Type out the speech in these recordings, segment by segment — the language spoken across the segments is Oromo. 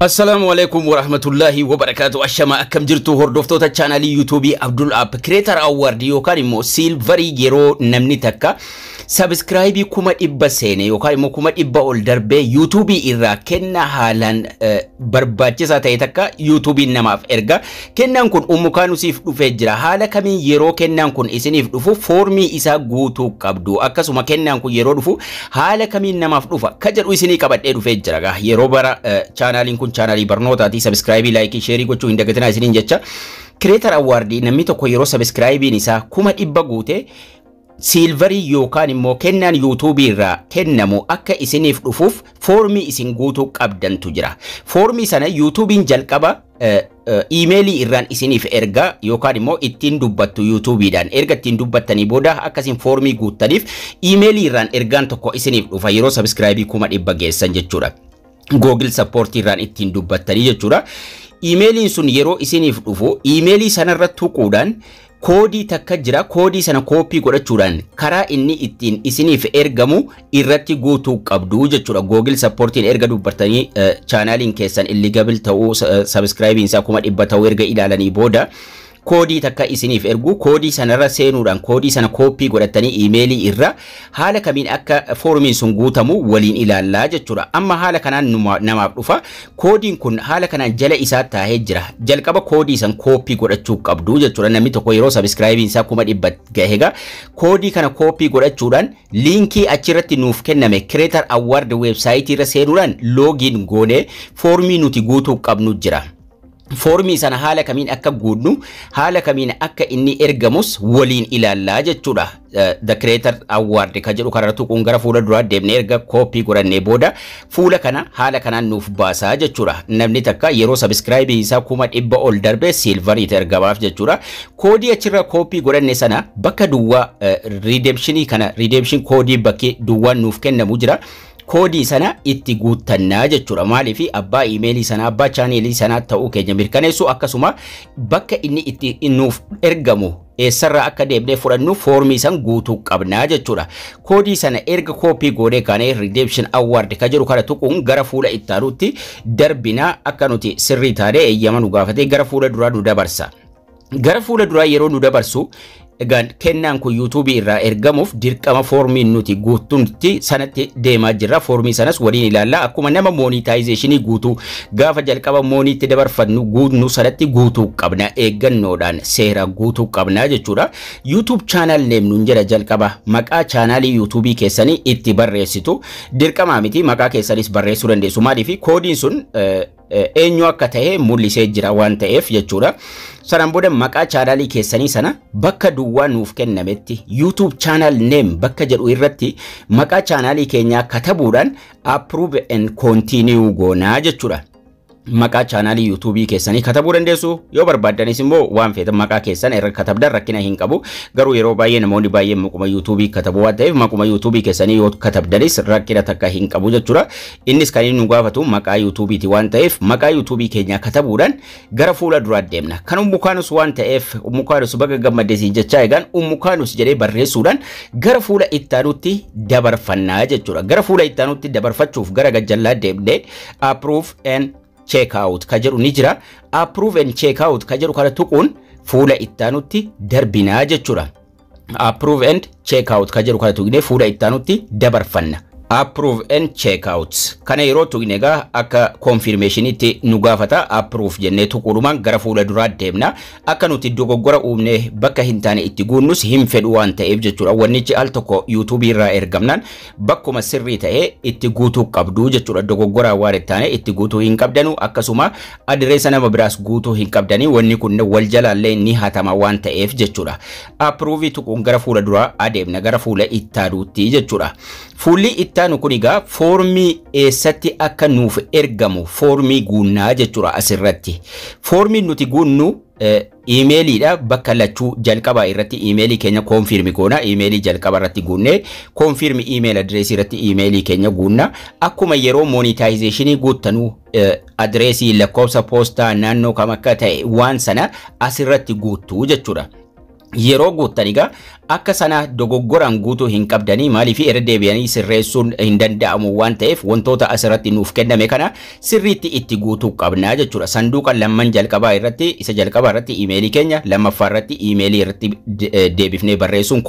السلام عليكم ورحمة الله وبركاته أشما أكم جرتو هردوفتو تشانالي يوتيوبي عبد الأب كريتر أورد يوكان إمو سيلفري جيرو نمني تكا سبسكرايبي كومة إبا سيني يوكان إمو كومة إبا والدربي يوتيوبي إذا كنا حالا برباتي ساتي تكا يوتيوبي نماف إرغا كنا نكون أمو كانو سيف فجرا حالا كمين يرو كنا نكون إسنيف دفو فورمي إسا غوتو كابدو أكاسو ما كنا نكون يرو دفو حالا كمين نماف دفو كجر إسني كبات إرو يرو برا شانالي kun chaanalii barnootaati sabiskiraayibii laayikii sheerii gochuu hin dagatinaa isiniin jecha kireetar awwaardii namni tokko yeroo sabiskiraayibiin isaa kuma dhibba guute siilvarii yookaan immoo kennaan yuutuubii irraa kennamu akka isiniif dhufuuf foormii isin guutuu qabdantu jira. Foormii sana yuutuubiin jalqaba iimeelii irraan isiniif ergaa yookaan immoo ittiin dubbattu yuutuubiidhaan erga ittiin dubbattanii booda akkasiin foormii guuttaniif iimeelii irraan ergaan tokko isiniif dhufa yeroo sabiskiraayibii kuma dhibba geessan jechuudha. Google irraan ittiin dubbattanii jechuudha. Iimeeliin sun yeroo isiniif dhufu iimeelii sanarra tuquudhaan koodii takka jira koodii sana koopii godhachuudhaan karaa inni ittiin isiniif ergamu irratti guutuu qabduu jechuudha googil sappoortiin erga dubbartanii eh, chaanaaliin keessan illigabil ta'uu eh, sabiskiraayibiin isaa kuma dhibba ta'uu erga ilaalanii booda koodii takka isiniif ergu koodii sanarra seenuudhaan koodii sana kooppii godhatanii iimeelii irra haala kamiin akka foorumiin sun guutamu waliin ilaallaa jechuudha amma haala kanaan namaaf dhufa koodiin kun haala kanaan jala isaa taahee jira jalqaba koodii san kooppii godhachuu qabdu jechuudha namni tokko yeroo sabiskiraayibiin isaa kuma dhibba ga koodii kana kooppii godhachuudhaan liinkii achirratti nuuf kenname kireetar awwaard weebsaayitii irra seenuudhaan loogiin goonee foormii nuti guutuu qabnu jira. Foormi sana haala kamiin akka guudnu haala kamiin akka inni ergamus waliin ilaallaa jechuudha. Eh, The Creator kan jedhu kana tuquun gara fuula duraa deemnee erga kooppii godhannee booda fuula kana haala kanaan nuuf baasaa jechuudha. Namni takka yeroo sabiskiraayibii isaa kuma dhibba ol darbe siilvariitti ergamaaf jechuudha. Koodii achirra kooppii godhanne sana bakka duwwaa eh, riideemshinii kana riideemshin koodii bakkee duwwaan nuuf kennamu jira. koodii sana itti guuttannaa jechuudha. Maalii fi abbaa iimeelii sanaa, abbaa chaaneelii sanaa ta'uu keenya mirkaneessu akkasuma bakka inni itti nuuf ergamu eessarraa akka deemnee fudhannu foormii san guutuu qabnaa jechuudha. Koodii sana erga koopii goonee kaanee Redemption Award kan jedhu kana tuquun gara fuula itti ittaanuutti darbinaa akka nuti sirrii taanee eeyyama nu gaafatee gara fuula duraa nu dabarsa. Gara fuula duraa yeroo nu dabarsu Egaan kennaan kun YouTube irraa ergamuuf dirqama foormiin nuti guutumti sanatti deemaa jirra. Foormii sanas waliin ilaalla. Akkuma nama moonitaayizeeshinii guutuu gaafa jalqaba mooniitti dabarfannu guutnu sanatti guutuu qabna. Eeggannoodhaan seera guutuu qabna jechuudha. Yuutuub chaanaal deemnuun jira jalqaba. Maqaa chaanaalii yuutuubii keessanii itti barreessitu dirqamaa miti maqaa keessanis barreessuu dandeessu. fi koodiin sun Eh, eenyu akka ta'e mul'isee jira waan ta'eef jechuudha. Sanaan booda maqaa chaanaalii keessanii sana bakka duwwaa nuuf kennametti YouTube channel name bakka jedhu irratti maqaa chaanaalii keenyaa katabuudhaan approve and continue goonaa jechuudha. maqaa chaanaalii yuutuubii keessanii katabuu dandeessu yoo barbaaddanis immoo waan feetan maqaa keessan irra katabdan rakkina hin qabu garuu yeroo baay'ee namoonni baay'ee maquma yuutuubii katabu waan ta'eef maquma yuutuubii keessanii yoo katabdanis rakkina takka hin qabu jechuudha innis kan inni gaafatu maqaa yuutuubiiti waan ta'eef maqaa yuutuubii keenyaa katabuudhaan gara fuula duraa deemna kan ummukaanus waan ta'eef ummukaanus baga gammaddeesiin jechaa egaan ummukaanus jedhee barreessuudhaan gara fuula ittaanutti dabarfannaa jechuudha gara fuula ittaanutti dabarfachuuf gara gajjallaa deemnee approve and check out ka jedhu ni jira. Approve and check out ka jedhu kana tuquun fuula ittaanutti darbinaa jechuudha. Approve and check out ka jedhu kana tuqnee fuula ittaanutti dabarfanna. approve and check out kana yeroo tuqne egaa akka konfirmeeshiniitti nu gaafata approve jennee tuquudhumaan gara fuula duraa deemna akka nuti dogoggora uumne bakka hin taane itti guunnus hin fedhu waan ta'eef jechuudha wannichi al tokko yuutuubii irraa ergamnaan bakkuma sirrii ta'ee itti guutuu qabdu jechuudha dogoggora waan hin taane itti guutuu hin qabdanu akkasuma adireessa nama biraas guutuu hin qabdani wanni kun wal jalaallee ni hatama waan ta'eef jechuudha approve tuquun gara fuula duraa adeemna gara fuula ittaaduutti jechuudha fuulli itta Bartaanu kun egaa foormii eessatti akka nuuf ergamu foormii guunnaa jechuudha asirratti. Foormiin nuti guunnu e, iimeeliidha bakka lachuu jalqabaa irratti iimeelii keenya koonfirmi goona iimeelii jalqaba irratti guunnee koonfirmi iimeel adireesii irratti iimeelii keenya guunna akkuma yeroo moonitaayizeeshinii guuttanuu e, adireesii lakkoofsa poostaa naannoo kam akka ta'e waan sana asirratti guuttuu jechuudha. Yeroo guuttan egaa akka sana dogoggoraan guutuu hin qabdanii maalii irra deebi'anii sirreessuun hin danda'amu waan ta'eef wantoota asirratti nuuf kenname kana sirriitti itti guutuu qabnaa jechuudha. Sanduuqa isa jalqabaa irratti keenya irratti e, deebifnee barreessuun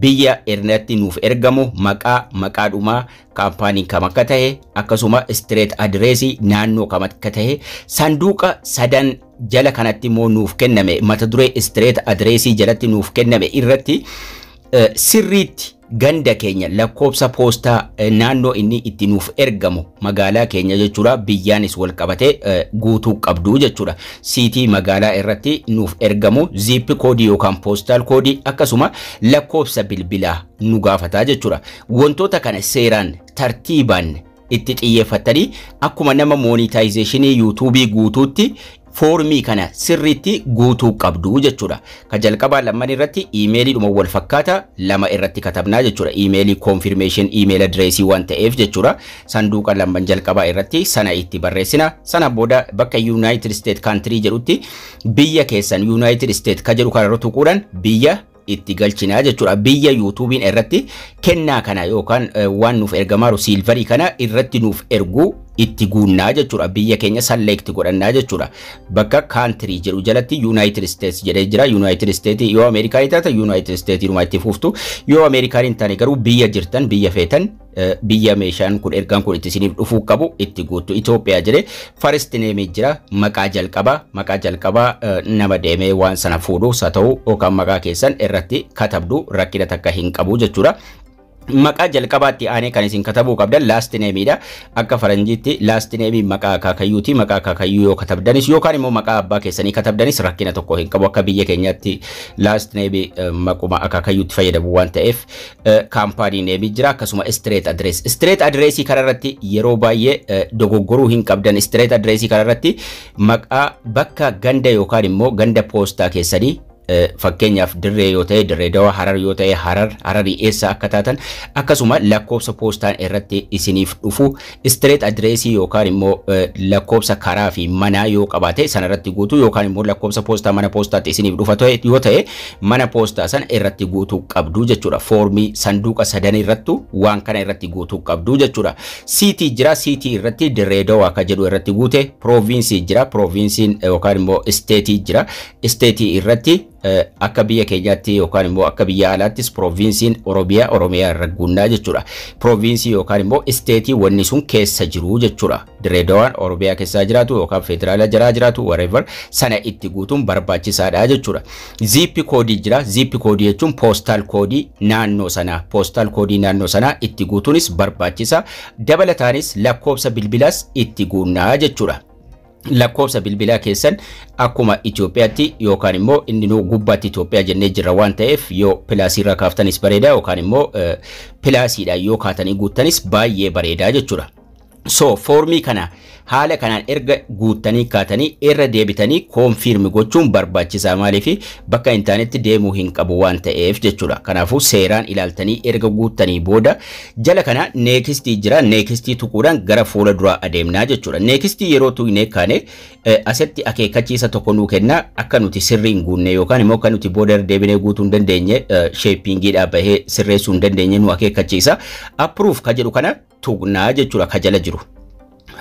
biyya irratti nuuf ergamu maqaa kam akka akkasuma naannoo kam akka sanduuqa sadan jala kanatti nuuf kenname mata duree istireet adireesii jalatti nuuf kenname irratti eh, sirriitti ganda keenya lakkoobsa poostaa eh, naannoo inni itti nuuf ergamu magaalaa keenya jechuudha biyyaanis wal qabatee eh, guutuu qabdu jechuudha. Siitii magaalaa irratti nuuf ergamu zip koodii yookaan poostaal koodii akkasuma lakkoobsa bilbilaa nu gaafataa jechuudha. Wantoota kana seeraan tartiibaan itti xiyyeeffattanii akkuma nama moonitaayizeeshinii yuutuubii guutuutti foormii kana sirriitti guutuu qabduu jechuudha. ka jalqabaa lamaan irratti iimeeliidhuma wal fakkaata lama irratti katabnaa jechuudha. Iimeelii koonfirmeeshin iimeel adireesii waan ta'eef jechuudha. Sanduuqa lamaan jalqabaa irratti sana itti barreessina. Sana booda bakka Yuunaayitid Isteet kaantirii jedhutti biyya keessan Yuunaayitid Isteet ka jedhu kana rutuquudhaan biyya itti galchinaa jechuudha. Biyya yuutuubiin irratti kennaa kana yookaan eh, waan nuuf ergamaaru siilvarii kana irratti nuuf erguu itti guunnaa jechuudha biyya keenya salleekti godhannaa jechuudha bakka kaantirii jedhu jalatti yuunaayitid Isteetsi jedhee jira yuunaayitid isteetii yoo ameerikaa ni taata yuunaayitid isteetii dhumaa itti fuuftu yoo ameerikaan hin taane garuu biyya jirtan biyya feetan biyya meeshaan kun ergaan kun itti siiniif dhufuu qabu itti guuttu Itoophiyaa jedhee Faristi neemee jira maqaa jalqabaa maqaa jalqabaa nama deemee waan sana fuudhuus haa ta'u yookaan maqaa keessan irratti katabdu rakkina takka hin qabu jechuudha maqaa jalqabaatti aanee kan isin katabuu qabdan laast neemiidha akka faranjiitti laast neemii maqaa akaakayyuuti. maqaa akaakayyuu yoo katabdanis yookaan immoo maqaa abbaa keessanii katabdanis rakkina tokko hin qabu akka biyya keenyaatti laast neemii maquma akaakayyuutti fayyadamu waan ta'eef kaampaanii neemii jira akkasuma istireet adrees istireet adreesii kana irratti yeroo baay'ee dogoggoruu hin qabdan istireet adreesii kana irratti maqaa bakka ganda yookaan immoo ganda poostaa keessanii Eh, fakkeenyaaf dirree yoo ta'e dirree dawa harar yoo ta'e harar hararii eessa akka taatan akkasuma lakkoofsa poostaan irratti isiniif dhufu istireet adireesii yookaan immoo eh, lakkoofsa karaa fi manaa yoo qabaate sanarratti guutuu yookaan immoo lakkoofsa poostaa mana poostaatti isiniif dhufa yoo ta'e mana poostaa san irratti guutuu qabdu jechuudha foormii sanduuqa sadan irrattu waan kana irratti guutuu qabdu jechuudha siitii jiraa siitii irratti dirree dawaa akka jedhu irratti guute pirooviinsii jiraa pirooviinsiin yookaan immoo isteetii jiraa isteetii irratti Eh, akka biyya keenyaatti yookaan immoo akka biyya alaattis provinsiin Oromiyaa Oromiyaa irra guunnaa jechuudha. Provinsii yookaan immoo isteetii wanni sun keessa jiru jechuudha. Direedawaan Oromiyaa keessa jiraatu yookaan federaala jiraa jiraatu whatever sana itti guutuun barbaachisaadha jechuudha. Ziippi koodii jiraa, Ziippi koodii jechuun poostaal koodii naannoo sanaa itti guutuunis barbaachisa. Dabalataanis lakkoobsa bilbilaas itti guunnaa jechuudha. lakkoofsa bilbilaa keessan akkuma Itoophiyaatti yookaan immoo inni nu gubbaatti Itoophiyaa jennee jirra waan ta'eef yoo pilaasiirra kaaftanis bareedaa yookaan immoo eh, pilaasiidhaan yoo kaatanii guuttanis baay'ee bareedaa jechuudha. So foormii kana haala kanaan erga guuttanii kaatanii irra deebitanii koonfiirmi gochuun barbaachisaa maalii maaliif bakka intaanetti deemuu hin qabu waan ta'eef jechuudha. kanaafu seeraan ilaaltanii erga guuttanii booda jala kanaa neekistii jira neekistii tuquudhaan gara fuula duraa adeemnaa jechuudha. Neekistii yeroo tuqnee kaane e, asitti akeekkachiisa tokko nuu kennaa akka nuti sirri hin yookaan immoo akka nuti booda irra deebinee guutuu hin dandeenye e, sheeppiingiidhaa bahee sirreessuu hin dandeenye nu akeekkachiisa. Appruuf ka jedhu kana tugnaa jechuudha kajala jala jiru.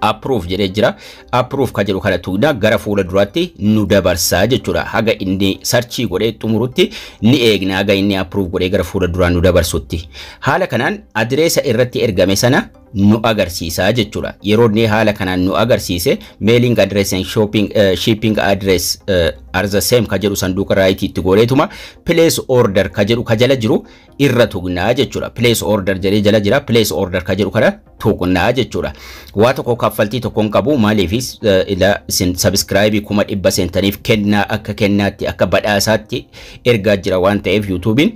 Approve jedhee jira. Approve ka kana tugnaa gara fuula duraatti nu dabarsaa jechuudha. Haga inni sarchii godhee xumurutti ni eegna haga inni approve godhee gara fuula duraa nu dabarsutti. Haala kanaan adireesa irratti ergame sana nu agarsiisa jechuudha. Yeroo inni haala kanaan nu agarsiise mailing address and shopping, uh, shipping address uh, ka jedhu sanduuqa raayikiitti gooreetuma place order ka jedhu jala jiru irra tugnaa jechuudha. Place order jedhee jala jira place order ka jedhu kana tugnaa jechuudha. Waa tokko kaffaltii tokkoon qabu maaliifis eh, ila isin subscribe kuma dhibba seentaniif kennaa akka kennaatti akka badhaasaatti ergaa jira waan ta'eef YouTubein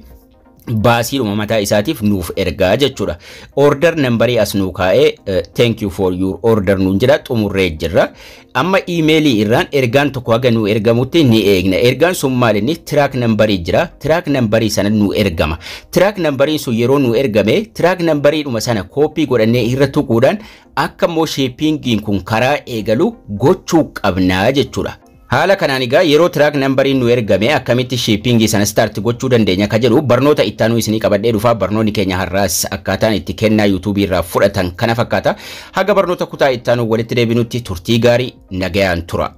baasiidhuma mataa isaatiif nuuf ergaa jechuudha. Order nambarii as nuu kaa'ee eh, thank you for your order nuun jedha xumurree jirra. Amma iimeelii irraan ergaan tokko haga nuu ergamutti ni eegna. Ergaan sun maal inni tiraak jiraa? jira. Tiraak nambarii sana nuu ergama. Tiraak nambariin sun yeroo nuu ergame tiraak nambariidhuma sana kooppii godhannee irra tuquudhaan akka immoo sheepingiin kun karaa eegalu gochuu qabnaa jechuudha. Haala kanaan egaa yeroo tiraak nambariin nu ergame akkamitti shiippingii sana staart gochuu dandeenya akka jedhu barnoota ittaanuu isinii qabadhee dhufaa barnoonni keenya har'aas akkaataan itti kennaa yuutuubii irraa fudhatan kana fakkaata. Haga barnoota kutaa ittaanuu walitti deebinutti turtii gaarii nagayaan tura.